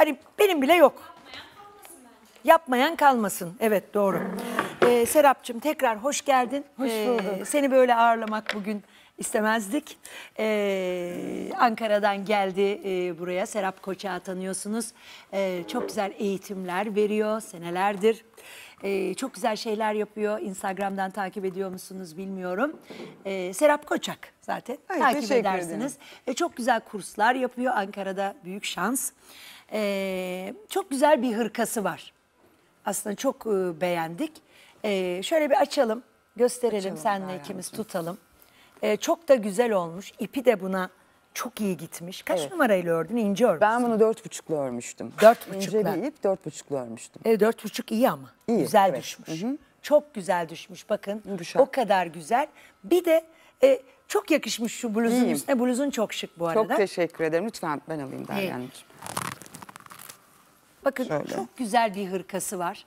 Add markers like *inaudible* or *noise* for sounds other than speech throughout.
Hani benim bile yok. Yapmayan kalmasın. Evet doğru. Ee, Serap'cığım tekrar hoş geldin. Hoş ee, bulduk. Ee, seni böyle ağırlamak bugün istemezdik. Ee, Ankara'dan geldi e, buraya. Serap Koçak'ı tanıyorsunuz. Ee, çok güzel eğitimler veriyor senelerdir. Ee, çok güzel şeyler yapıyor. Instagram'dan takip ediyor musunuz bilmiyorum. Ee, Serap Koçak zaten Ay, takip edersiniz. ederim. Ee, çok güzel kurslar yapıyor. Ankara'da büyük şans. E, çok güzel bir hırkası var. Aslında çok e, beğendik. E, şöyle bir açalım, gösterelim Açalım, senle ayağımızı. ikimiz tutalım. E, çok da güzel olmuş. İpi de buna çok iyi gitmiş. Kaç Evet. numarayla ördün? İnce örmüşsün. Ben bunu dört buçukla örmüştüm. Dört buçukla. İnce bir ip dört buçukla örmüştüm. E, dört buçuk iyi ama. İyi, Güzel evet. düşmüş. Çok güzel düşmüş bakın. Yumuşak. O kadar güzel. Bir de e, çok yakışmış şu bluzun İyiyim. üstüne. Bluzun çok şık bu arada. Çok teşekkür ederim. Lütfen ben alayım Derya Bakın Şöyle. çok güzel bir hırkası var.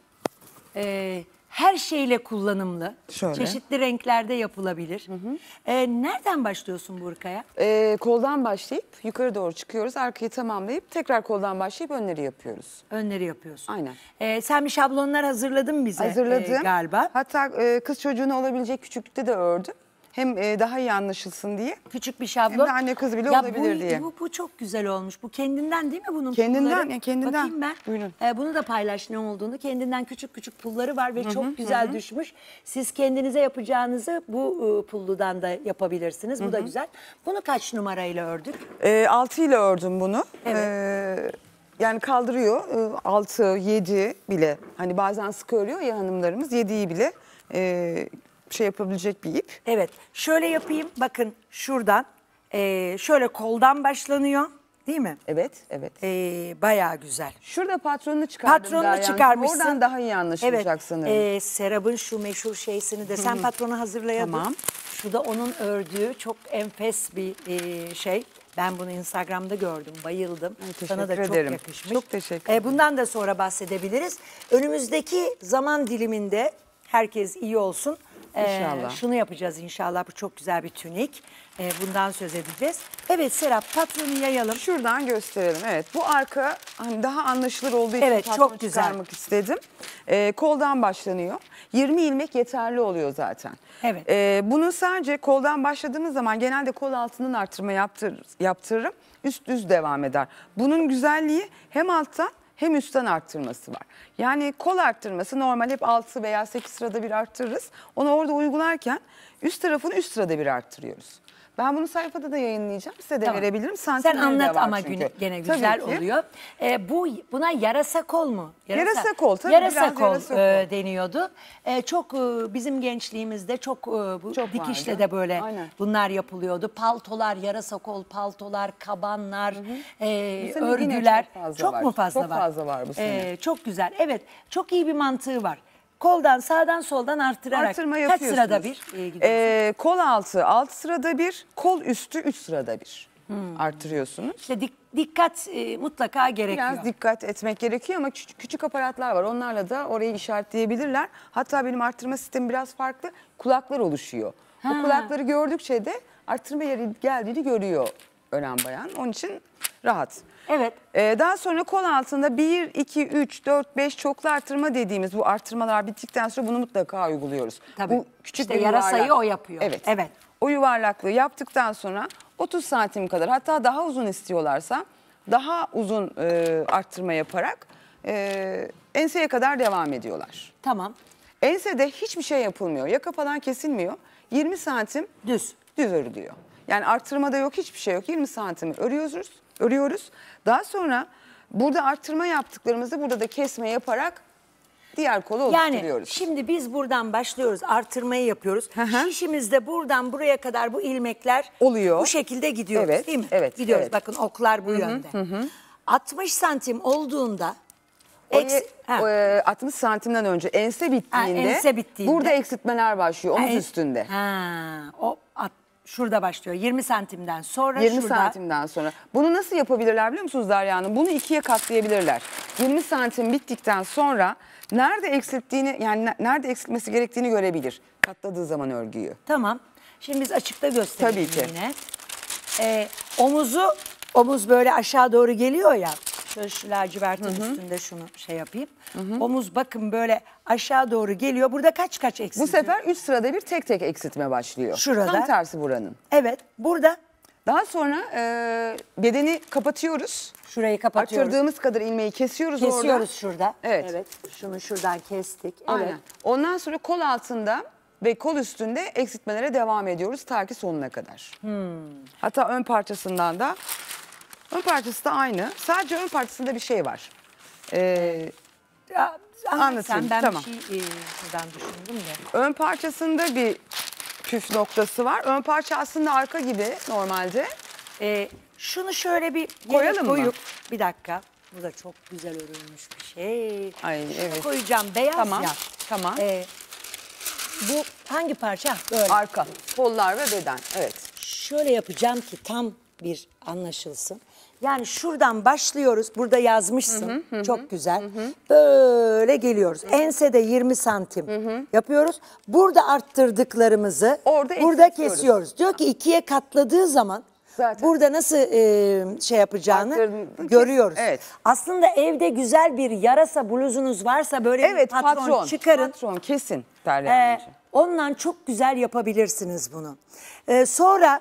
Ee, her şeyle kullanımlı. Şöyle. Çeşitli renklerde yapılabilir. Hı hı. Ee, nereden başlıyorsun bu hırkaya? Ee, koldan başlayıp yukarı doğru çıkıyoruz. Arkayı tamamlayıp tekrar koldan başlayıp önleri yapıyoruz. Önleri yapıyorsun. Aynen. Ee, sen bir şablonlar hazırladın bize e, Hazırladım. E, galiba. Hatta e, kız çocuğuna olabilecek küçüklükte de ördüm. Hem e, daha iyi anlaşılsın diye. Küçük bir şablon. Hem de anne kız bile ya olabilir bu, diye. Bu, bu çok güzel olmuş. Bu kendinden değil mi bunun Kendinden, pulları? kendinden. Bakayım ben. Buyurun. E, bunu da paylaş ne olduğunu. Kendinden küçük küçük pulları var ve hı -hı, çok güzel hı -hı. düşmüş. Siz kendinize yapacağınızı bu e, pulludan da yapabilirsiniz. Bu hı -hı. da güzel. Bunu kaç numarayla ördük? E, 6 ile ördüm bunu. Evet. E, yani kaldırıyor 6, e, 7 bile. Hani bazen sıkı örüyor ya hanımlarımız 7'yi bile e, şey yapabilecek bir ip. Evet şöyle yapayım bakın şuradan ee, şöyle koldan başlanıyor değil mi? Evet, evet. Ee, bayağı güzel. Şurada patronunu çıkardım. Patronunu daha çıkarmışsın. Oradan daha iyi anlaşılacak evet. sanırım. Ee, Serap'ın şu meşhur şeysini de sen patronu hazırlayalım. Tamam. Şu da onun ördüğü çok enfes bir e, şey. Ben bunu Instagram'da gördüm, bayıldım. Ay, teşekkür Sana da çok ederim. yakışmış. Çok teşekkür e, ederim. bundan da sonra bahsedebiliriz. Önümüzdeki zaman diliminde herkes iyi olsun. İnşallah. Ee, şunu yapacağız inşallah. Bu çok güzel bir tünik. Ee, bundan söz edeceğiz. Evet Serap patronu yayalım. Şuradan gösterelim. Evet bu arka hani daha anlaşılır olduğu için evet, çok güzel. çıkarmak istedim. Ee, koldan başlanıyor. 20 ilmek yeterli oluyor zaten. Evet. Ee, bunu sadece koldan başladığınız zaman genelde kol altından artırma yaptır, yaptırırım. Üst düz devam eder. Bunun güzelliği hem alttan hem üstten arttırması var. Yani kol arttırması normal hep 6 veya 8 sırada bir arttırırız. Onu orada uygularken üst tarafını üst sırada bir arttırıyoruz. Ben bunu sayfada da yayınlayacağım. Size de Tamam. verebilirim. Sen Santimleri de anlat ama çünkü. gene güzel oluyor. Ee, bu buna yarasa kol mu? Yarasa kol, tabii yarasa biraz kol, yarasa e, kol. e, deniyordu. E, çok e, bizim gençliğimizde çok e, bu Çok dikişle vardı. de böyle Aynen. bunlar yapılıyordu. Paltolar, yarasa kol, paltolar, kabanlar, e, Bu sene örgüler. çok fazla var. mu fazla Çok var? fazla var bu ee, sene. E, çok güzel. Evet, çok iyi bir mantığı var koldan sağdan soldan arttırarak Artırma kaç yapıyorsunuz. sırada bir e, Ee, kol altı 6 sırada bir, kol üstü 3 sırada bir hmm. Arttırıyorsunuz. İşte dik- dikkat e, mutlaka gerekiyor. Biraz dikkat etmek gerekiyor ama küçük, küçük aparatlar var. Onlarla da orayı işaretleyebilirler. Hatta benim arttırma sistemi biraz farklı. Kulaklar oluşuyor. O kulakları gördükçe de arttırma yeri geldiğini görüyor ölen bayan. Onun için Rahat. Evet. Ee, daha sonra kol altında 1, 2, 3, 4, 5 çoklu artırma dediğimiz bu artırmalar bittikten sonra bunu mutlaka uyguluyoruz. Tabii. Bu küçük işte bir yarasayı yuvarlak. o yapıyor. Evet. Evet. O yuvarlaklığı yaptıktan sonra 30 santim kadar hatta daha uzun istiyorlarsa daha uzun e, arttırma yaparak e, enseye kadar devam ediyorlar. Tamam. Ensede hiçbir şey yapılmıyor. Yaka falan kesilmiyor. 20 santim düz düz örülüyor. Yani arttırmada yok hiçbir şey yok. 20 santimi örüyoruz örüyoruz. Daha sonra burada arttırma yaptıklarımızı burada da kesme yaparak diğer kolu oluşturuyoruz. Yani şimdi biz buradan başlıyoruz artırmayı yapıyoruz. Şişimizde buradan buraya kadar bu ilmekler Oluyor. bu şekilde gidiyoruz Evet, değil mi? evet, Gidiyoruz evet. bakın oklar bu yönde. 60 santim olduğunda Oraya, eksi- ha, e, 60 santimden önce ense bittiğinde, ense bittiğinde. burada eksiltmeler başlıyor omuz Ha, üstünde. Ha, o şurada başlıyor. 20 santimden sonra 20 şurada. santimden sonra. Bunu nasıl yapabilirler biliyor musunuz Derya Hanım? Bunu ikiye katlayabilirler. 20 santim bittikten sonra nerede eksilttiğini yani nerede eksiltmesi gerektiğini görebilir. Katladığı zaman örgüyü. Tamam. Şimdi biz açıkta gösterelim Tabii ki. yine. Ee, omuzu, omuz böyle aşağı doğru geliyor ya. Şöyle şu lacivertin üstünde şunu şey yapayım. Omuz bakın böyle aşağı doğru geliyor. Burada kaç kaç eksik? Bu sefer üst sırada bir tek tek eksiltme başlıyor. Şurada. Tam tersi buranın. Evet burada Daha sonra e, bedeni kapatıyoruz. şurayı kapatıyoruz. Arttırdığımız kadar ilmeği kesiyoruz, orada. Kesiyoruz şurada. Evet. Şunu şuradan kestik. Evet. Ondan sonra kol altında ve kol üstünde eksiltmelere devam ediyoruz ta ki sonuna kadar. Hmm. Hatta ön parçasından da Ön parçası da aynı. Sadece ön parçasında bir şey var. Ee, ya, anlatayım. Ben tamam. bir şey e, düşündüm de. Ön parçasında bir püf noktası var. Ön parça aslında arka gibi normalde. Ee, şunu şöyle bir koyalım koyup, mı? Bir dakika. Bu da çok güzel örülmüş bir şey. Ay evet. koyacağım beyaz tamam, ya. Tamam. Ee, bu hangi parça? Böyle. Arka. Kollar ve beden. Evet. Şöyle yapacağım ki tam bir anlaşılsın. Yani şuradan başlıyoruz. Burada yazmışsın. Hı hı, hı. Çok güzel. Hı hı. Böyle geliyoruz. Ensede 20 santim hı hı. yapıyoruz. Burada arttırdıklarımızı Orada burada kesiyoruz. Diyor ki ikiye katladığı zaman Zaten. Burada nasıl e, şey yapacağını Faktörün, görüyoruz. Evet. Aslında evde güzel bir yarasa bluzunuz varsa böyle evet, bir patron, patron çıkarın. Patron kesin. Ee, ondan çok güzel yapabilirsiniz bunu. Ee, sonra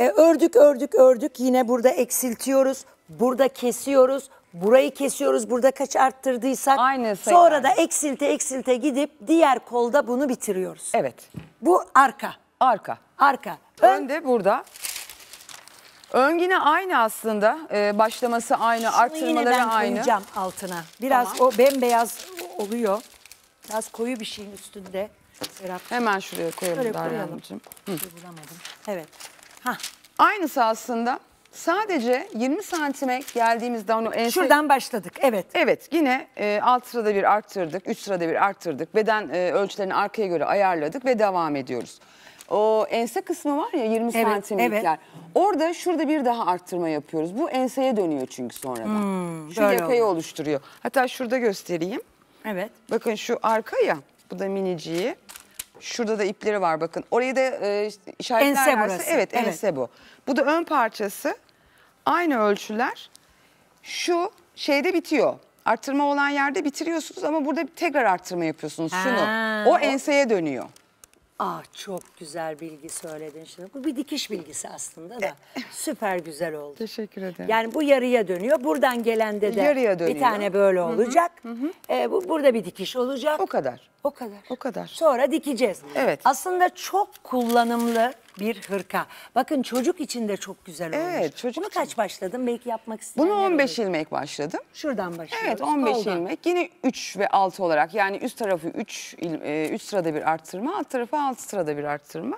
e, ördük ördük ördük yine burada eksiltiyoruz. Burada kesiyoruz. Burayı kesiyoruz. Burada kaç arttırdıysak. Aynı Sonra da eksilte eksilte gidip diğer kolda bunu bitiriyoruz. Evet. Bu arka. Arka. Arka. Ön, Önde burada. Ön yine aynı aslında. Ee, başlaması aynı, Şunu yine ben aynı. koyacağım altına. Biraz Tamam. o bembeyaz oluyor. Biraz koyu bir şeyin üstünde. Serap. Hemen şuraya koyalım Şöyle Hanımcığım. Şey evet. Hah. Aynısı aslında. Sadece 20 santime geldiğimizde onu ense... Şuradan başladık evet. Evet yine e, 6 sırada bir arttırdık, 3 sırada bir arttırdık. Beden e, ölçülerini arkaya göre ayarladık ve devam ediyoruz. O ense kısmı var ya 20 evet, santimlikler. Evet. Orada şurada bir daha arttırma yapıyoruz. Bu enseye dönüyor çünkü sonradan. Hmm, şu yakayı oldu. oluşturuyor. Hatta şurada göstereyim. Evet. Bakın şu arka ya bu da miniciği. Şurada da ipleri var bakın. Orayı da e, işaretler ense burası. Evet, evet ense bu. Bu da ön parçası. Aynı ölçüler. Şu şeyde bitiyor. Artırma olan yerde bitiriyorsunuz ama burada tekrar artırma yapıyorsunuz. Şunu. Ha, o enseye dönüyor. Ah çok güzel bilgi söyledin şimdi. Bu bir dikiş bilgisi aslında da e, *laughs* süper güzel oldu. Teşekkür ederim. Yani bu yarıya dönüyor. Buradan gelen de Yarıya dönüyor. bir tane böyle olacak. Ee, bu burada bir dikiş olacak. O kadar. O kadar. O kadar. Sonra dikeceğiz. Evet. Aslında çok kullanımlı bir hırka. Bakın çocuk için de çok güzel olmuş. Evet, çocuk Bunu için. kaç başladın? Belki yapmak isteyenler Bunu 15 olur. ilmek başladım. Şuradan başlıyoruz. Evet 15 Koldan. ilmek. Yine 3 ve 6 olarak yani üst tarafı 3 3 e, sırada bir arttırma, alt tarafı 6 sırada bir arttırma.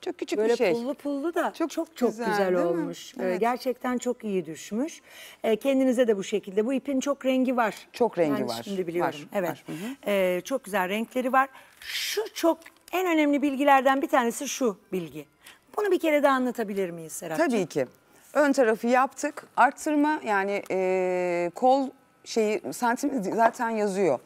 Çok küçük Böyle bir şey. Böyle pullu pullu da çok çok, çok güzel, güzel olmuş. Evet. Gerçekten çok iyi düşmüş. E, kendinize de bu şekilde. Bu ipin çok rengi var. Çok rengi ben var. şimdi biliyorum. Var, evet. Var. Hı e, Çok güzel renkleri var. Şu çok en önemli bilgilerden bir tanesi şu bilgi. Bunu bir kere de anlatabilir miyiz Serapcığım? Tabii ki. Ön tarafı yaptık. Arttırma yani e, kol şeyi santim zaten yazıyor.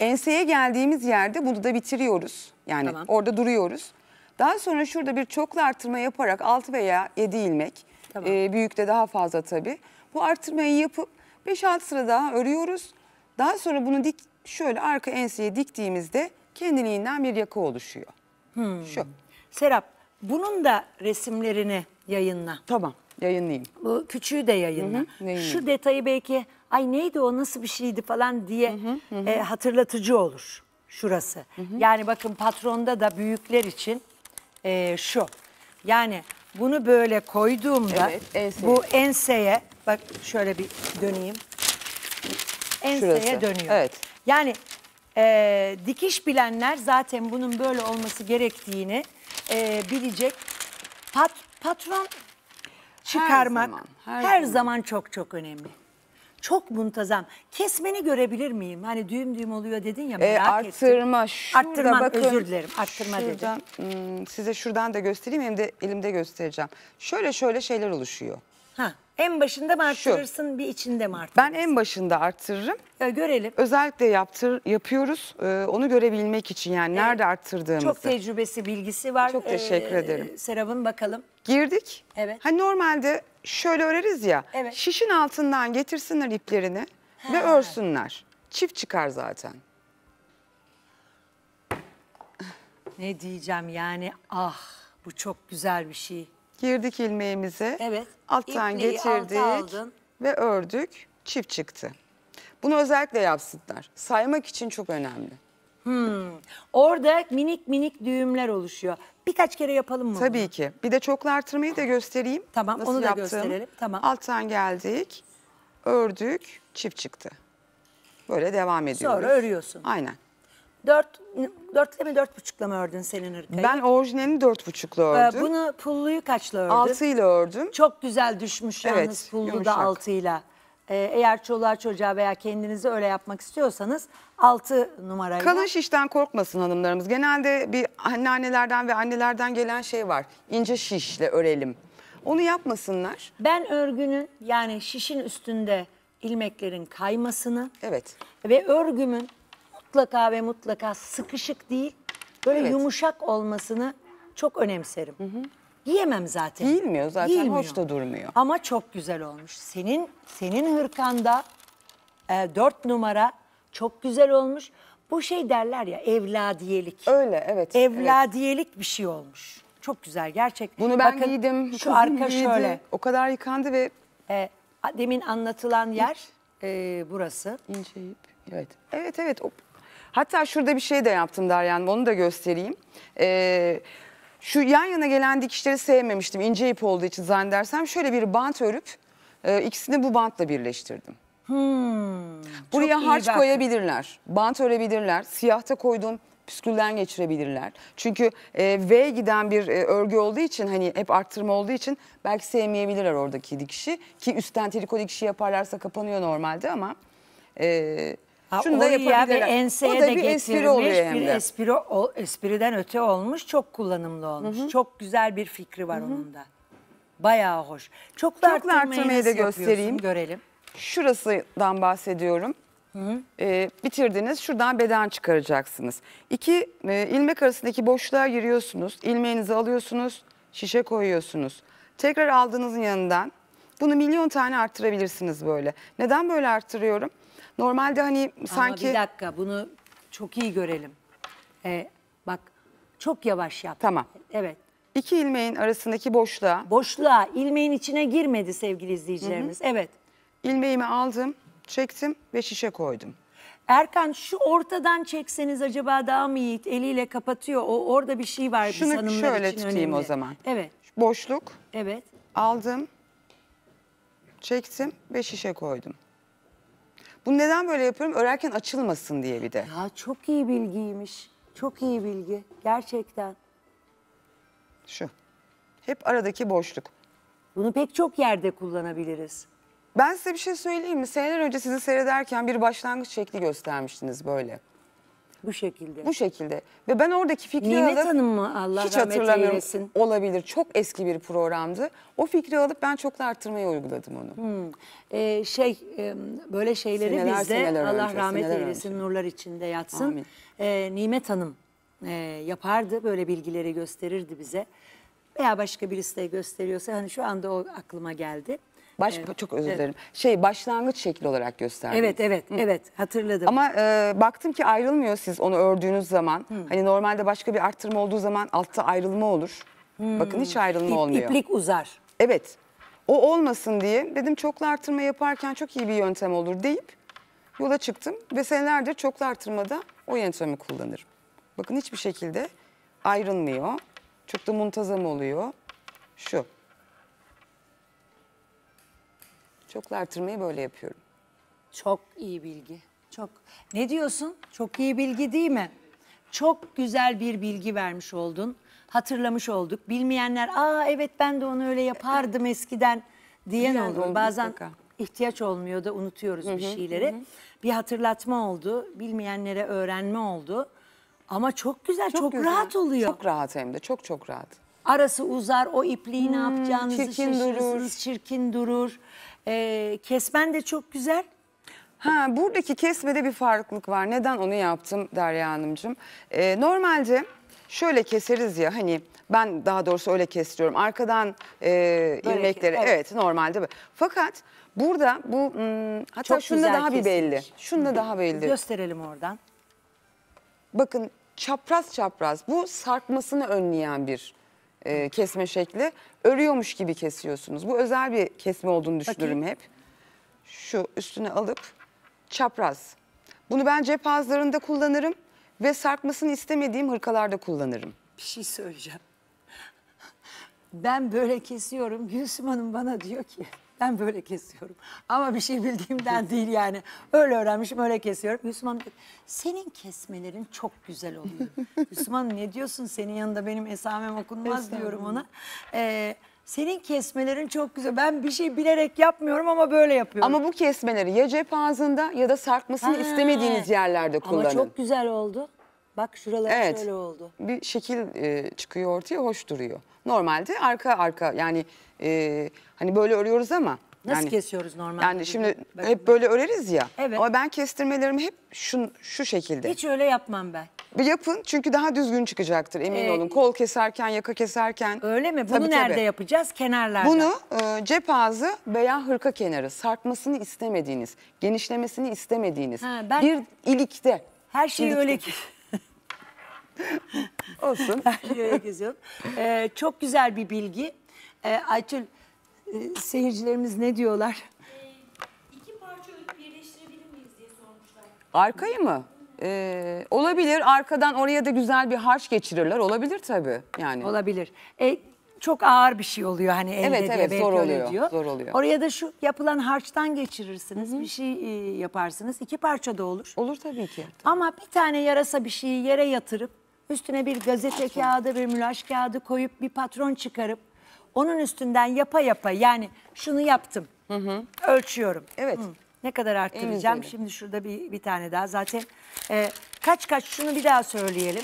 Enseye geldiğimiz yerde bunu da bitiriyoruz. Yani tamam. orada duruyoruz. Daha sonra şurada bir çoklu arttırma yaparak 6 veya 7 ilmek. Tamam. E, büyükte daha fazla tabii. Bu arttırmayı yapıp 5-6 sıra daha örüyoruz. Daha sonra bunu dik şöyle arka enseye diktiğimizde kendiliğinden bir yaka oluşuyor. Hmm. Şu. Serap bunun da resimlerini yayınla. Tamam yayınlayayım. Bu küçüğü de yayınla. Hı hı, Şu detayı belki ay neydi o nasıl bir şeydi falan diye hı hı, hı. E, hatırlatıcı olur şurası. Hı hı. Yani bakın patronda da büyükler için e, şu. Yani bunu böyle koyduğumda evet, bu enseye bak şöyle bir döneyim. Enseye Şurası. dönüyor. Evet. Yani e, dikiş bilenler zaten bunun böyle olması gerektiğini e, bilecek. Pat, patron çıkarmak her zaman, her, her zaman. zaman çok çok önemli. Çok muntazam. Kesmeni görebilir miyim? Hani düğüm düğüm oluyor dedin ya e, merak e, arttırma, arttırma. bakın. özür dilerim. Arttırma dedim. Hmm, size şuradan da göstereyim hem de elimde göstereceğim. Şöyle şöyle şeyler oluşuyor en başında mı arttırırsın bir içinde mi arttırırsın? Ben en başında arttırırım. Ya görelim. Özellikle yaptır yapıyoruz e, onu görebilmek için yani nerede arttırdığımızı. Çok tecrübesi, bilgisi var. Çok teşekkür ee, ederim. Serap'ın bakalım. Girdik. Evet. Hani normalde şöyle öreriz ya. Evet. Şişin altından getirsinler iplerini ve örsünler. Çift çıkar zaten. Ne diyeceğim yani ah bu çok güzel bir şey. Girdik ilmeğimizi. Evet. Alttan İpliği geçirdik ve ördük. Çift çıktı. Bunu özellikle yapsınlar. Saymak için çok önemli. Hmm. Orada minik minik düğümler oluşuyor. Birkaç kere yapalım mı? Tabii bunu? ki. Bir de çoklu artırmayı da göstereyim. Tamam Nasıl onu da yaptığım. gösterelim. Tamam. Alttan geldik, ördük, çift çıktı. Böyle devam ediyoruz. Sonra örüyorsun. Aynen. Dört, dörtle mi dört buçukla mı ördün senin hırkayı? Ben orijinalini dört buçukla ee, ördüm. Ee, bunu pulluyu kaçla ördün? ile ördüm. Çok güzel düşmüş yalnız evet, pullu yumuşak. da altıyla. Ee, eğer çoluğa çocuğa veya kendinizi öyle yapmak istiyorsanız altı numarayla. Kalın şişten korkmasın hanımlarımız. Genelde bir anneannelerden ve annelerden gelen şey var. İnce şişle örelim. Onu yapmasınlar. Ben örgünün yani şişin üstünde ilmeklerin kaymasını evet. ve örgümün mutlaka ve mutlaka sıkışık değil böyle Evet. yumuşak olmasını çok önemserim. Giyemem zaten. Giyilmiyor zaten, hoş da durmuyor. Ama çok güzel olmuş. Senin senin hırkanda e, dört numara çok güzel olmuş. Bu şey derler ya evladiyelik. Öyle evet. evet. Evladiyelik bir şey olmuş. Çok güzel gerçekten. Bunu ben Bakın, giydim. Şu arka giydi. şöyle. O kadar yıkandı ve E, demin anlatılan yer e, burası. İnce ip. Evet. Evet evet o Hatta şurada bir şey de yaptım Deryan, onu da göstereyim. Ee, şu yan yana gelen dikişleri sevmemiştim ince ip olduğu için zannedersem. Şöyle bir bant örüp e, ikisini bu bantla birleştirdim. Hmm, Buraya harç baktım. koyabilirler, bant örebilirler, siyahta koyduğum püskülden geçirebilirler. Çünkü e, V giden bir e, örgü olduğu için hani hep arttırma olduğu için belki sevmeyebilirler oradaki dikişi. Ki üstten triko dikişi yaparlarsa kapanıyor normalde ama... E, Ha, Şunu da oraya bir yapabilirler. enseye de getirmiş, hem bir de. espri, o, espriden öte olmuş, çok kullanımlı olmuş. Çok güzel bir fikri var onun da. Bayağı hoş. Çok da arttırmayı da göstereyim. Görelim. Şurasından bahsediyorum. Ee, bitirdiniz. Şuradan beden çıkaracaksınız. İki e, ilmek arasındaki boşluğa giriyorsunuz. İlmeğinizi alıyorsunuz. Şişe koyuyorsunuz. Tekrar aldığınızın yanından bunu milyon tane arttırabilirsiniz böyle. Neden böyle arttırıyorum? Normalde hani sanki... Ama bir dakika bunu çok iyi görelim. Ee, bak çok yavaş yap. Tamam. Evet. İki ilmeğin arasındaki boşluğa. Boşluğa. ilmeğin içine girmedi sevgili izleyicilerimiz. Hı hı. Evet. İlmeğimi aldım, çektim ve şişe koydum. Erkan şu ortadan çekseniz acaba daha mı iyi? Eliyle kapatıyor. O orada bir şey var. Şunu Sanımlar şöyle için tutayım önemli. o zaman. Evet. Boşluk. Evet. Aldım. Çektim ve şişe koydum. Bunu neden böyle yapıyorum? Örerken açılmasın diye bir de. Ya çok iyi bilgiymiş. Çok iyi bilgi. Gerçekten. Şu. Hep aradaki boşluk. Bunu pek çok yerde kullanabiliriz. Ben size bir şey söyleyeyim mi? Seneler önce sizi seyrederken bir başlangıç şekli göstermiştiniz böyle. Bu şekilde. Bu şekilde. Ve ben oradaki Fikri Nimet alıp Hanım mı Allah hiç rahmet hatırlamıyorum eylesin. olabilir. Çok eski bir programdı. O fikri alıp ben çok da arttırmaya uyguladım onu. Hmm. Ee, şey e, böyle şeyleri seneler, bizde seneler Allah önce, rahmet eylesin önce. nurlar içinde yatsın. Amin. Ee, Nimet Hanım e, yapardı böyle bilgileri gösterirdi bize. Veya başka birisi de gösteriyorsa hani şu anda o aklıma geldi. Baş evet. çok özür dilerim. Evet. Şey başlangıç şekli olarak gösterdiniz. Evet evet Hı. evet hatırladım. Ama e, baktım ki ayrılmıyor siz onu ördüğünüz zaman. Hı. Hani normalde başka bir arttırma olduğu zaman altta ayrılma olur. Hı. Bakın hiç ayrılma İp, olmuyor. İplik uzar. Evet. O olmasın diye dedim çoklu artırma yaparken çok iyi bir yöntem olur deyip yola çıktım ve senelerdir çoklu artırmada o yöntemi kullanırım. Bakın hiçbir şekilde ayrılmıyor. Çok da muntazam oluyor. Şu. Çoklu artırmayı böyle yapıyorum. Çok iyi bilgi. Çok. Ne diyorsun? Çok iyi bilgi değil mi? Çok güzel bir bilgi vermiş oldun. Hatırlamış olduk. Bilmeyenler, "Aa evet ben de onu öyle yapardım eskiden." diyen Yani oldu. Bazen ihtiyaç olmuyor da unutuyoruz bir şeyleri. Bir hatırlatma oldu. Bilmeyenlere öğrenme oldu. Ama çok güzel, çok, güzel. rahat oluyor. Çok rahat hem de çok çok rahat. Arası uzar, o ipliği ne hmm, yapacağınızı şirkin şaşırırsınız, durur. çirkin durur. E, kesmen de çok güzel. Ha, buradaki kesmede bir farklılık var. Neden onu yaptım Derya Hanımcığım? Ee, normalde şöyle keseriz ya hani ben daha doğrusu öyle kesiyorum Arkadan e, ilmekleri evet. evet normalde. böyle. Fakat burada bu hmm, hatta Çok şunda güzel daha bir belli. Şunda daha belli. Gösterelim oradan. Bakın çapraz çapraz bu sarkmasını önleyen bir e, kesme şekli. Örüyormuş gibi kesiyorsunuz. Bu özel bir kesme olduğunu düşünürüm Bakayım. hep. Şu üstüne alıp çapraz. Bunu ben cep ağızlarında kullanırım ve sarkmasını istemediğim hırkalarda kullanırım. Bir şey söyleyeceğim. Ben böyle kesiyorum. Gülsüm Hanım bana diyor ki ben böyle kesiyorum. Ama bir şey bildiğimden değil yani. Öyle öğrenmişim öyle kesiyorum. dedi senin kesmelerin çok güzel oluyor. *laughs* Müslüman ne diyorsun senin yanında benim esamem okunmaz diyorum ona. Ee, senin kesmelerin çok güzel. Ben bir şey bilerek yapmıyorum ama böyle yapıyorum. Ama bu kesmeleri ya cep ağzında ya da sarkmasını Ha. istemediğiniz yerlerde kullanın. Ama çok güzel oldu. Bak şuralar Evet. şöyle oldu. bir şekil e, çıkıyor ortaya hoş duruyor. Normalde arka arka yani e, hani böyle örüyoruz ama Nasıl yani, kesiyoruz normalde? yani şimdi Bakın hep böyle öreriz ya. Evet. Ama ben kestirmelerimi hep şun, şu şekilde. Hiç öyle yapmam ben. Bir yapın çünkü daha düzgün çıkacaktır emin Ee, olun. Kol keserken, yaka keserken. Öyle mi? Bunu Tabii, tabii. nerede yapacağız? Kenarlarda. Bunu e, cep ağzı veya hırka kenarı sarkmasını istemediğiniz, genişlemesini istemediğiniz Ha, ben- bir ilikte. Her şeyi İlikte. öyle Olsun. Şöyle *laughs* geziyorum. Ee, çok güzel bir bilgi. Ee, Aytül, e, seyircilerimiz ne diyorlar? Ee, iki parça örüp birleştirebilir miyiz diye sormuşlar. Arkayı mı? Ee, olabilir. Arkadan oraya da güzel bir harç geçirirler. Olabilir tabii. Yani. Olabilir. E, çok ağır bir şey oluyor hani elde Evet, diye evet, belki zor oluyor, diyor. zor oluyor. Oraya da şu yapılan harçtan geçirirsiniz. Bir şey e, yaparsınız. İki parça da olur. Olur tabii ki. Ama bir tane yarasa bir şeyi yere yatırıp Üstüne bir gazete kağıdı, bir mülaş kağıdı koyup bir patron çıkarıp onun üstünden yapa yapa yani şunu yaptım. Ölçüyorum. Evet. Hı. Ne kadar arttıracağım? Şimdi şurada bir, bir tane daha. Zaten e, kaç kaç şunu bir daha söyleyelim.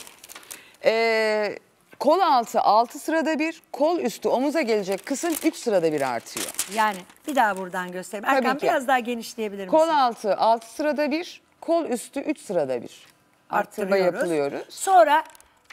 Ee, kol altı 6 sırada bir, kol üstü omuza gelecek kısım 3 sırada bir artıyor. Yani bir daha buradan göstereyim. Erkan biraz daha genişleyebilir misin? Kol altı 6 sırada bir, kol üstü 3 sırada bir arttırma yapılıyoruz. Sonra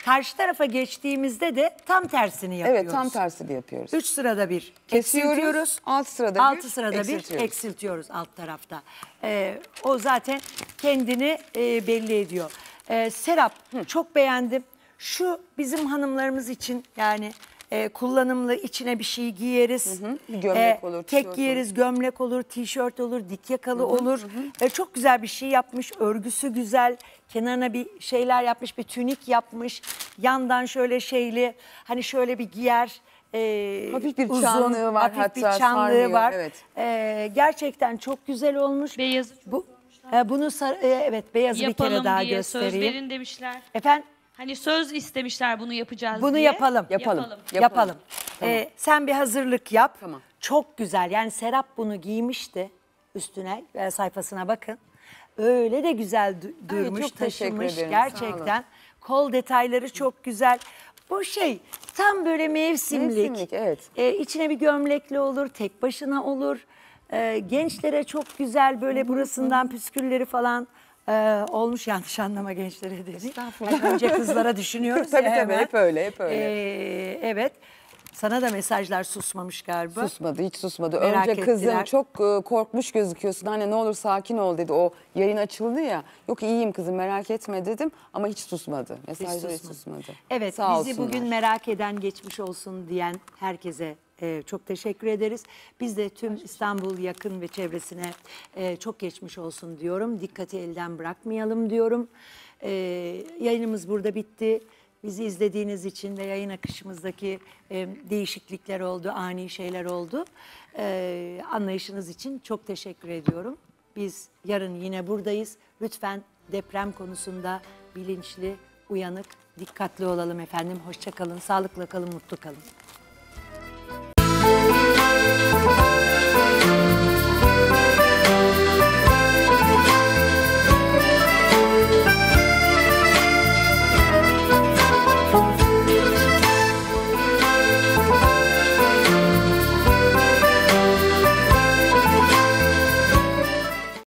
karşı tarafa geçtiğimizde de tam tersini yapıyoruz. Evet tam tersini yapıyoruz. Üç sırada bir kesiyoruz. Alt sırada bir Altı sırada eksiltiyoruz. eksiltiyoruz alt tarafta. Ee, o zaten kendini e, belli ediyor. Ee, Serap Hı. çok beğendim. Şu bizim hanımlarımız için yani e, kullanımlı içine bir şey giyeriz. Hı hı. Gömlek e, olur, Tek tişört giyeriz, gömlek olur, tişört olur, dik yakalı olur. E, çok güzel bir şey yapmış, örgüsü güzel. Kenarına bir şeyler yapmış, bir tünik yapmış. Yandan şöyle şeyli, hani şöyle bir giyer. e, Hafif bir çanlığı var hafif hatta, bir çanlığı sarmıyor, var. evet. E, gerçekten çok güzel olmuş. Beyazı çok Bu, e, bunu sar- e, evet beyazı bir kere daha diye söz göstereyim. verin demişler. Efendim Hani söz istemişler bunu yapacağız Bunu diye. yapalım. Yapalım. Yapalım. Yapalım. Ee, sen bir hazırlık yap. Tamam. Çok güzel. Yani Serap bunu giymişti üstüne e, sayfasına bakın. Öyle de güzel dü- durmuş, çok teşekkür taşımış gerçekten. Kol detayları çok güzel. Bu şey tam böyle mevsimlik. Mevsimlik, evet. Ee, içine bir gömlekli olur, tek başına olur. Ee, gençlere çok güzel böyle burasından püskülleri falan e, olmuş yanlış anlama gençlere dedi. Estağfurullah. Önce kızlara düşünüyoruz *laughs* tabii ya tabii hemen. hep öyle hep öyle. Ee, evet. Sana da mesajlar susmamış galiba. Susmadı hiç susmadı. Merak Önce kızım çok e, korkmuş gözüküyorsun anne ne olur sakin ol dedi. O yayın açıldı ya. Yok iyiyim kızım merak etme dedim ama hiç susmadı. Mesajları hiç susmadı. susmadı. Evet Sağ bizi olsunlar. bugün merak eden geçmiş olsun diyen herkese e, çok teşekkür ederiz. Biz de tüm İstanbul yakın ve çevresine e, çok geçmiş olsun diyorum. Dikkati elden bırakmayalım diyorum. E, yayınımız burada bitti. Bizi izlediğiniz için ve yayın akışımızdaki e, değişiklikler oldu, ani şeyler oldu. E, anlayışınız için çok teşekkür ediyorum. Biz yarın yine buradayız. Lütfen deprem konusunda bilinçli, uyanık, dikkatli olalım efendim. Hoşçakalın, kalın, sağlıkla kalın, mutlu kalın.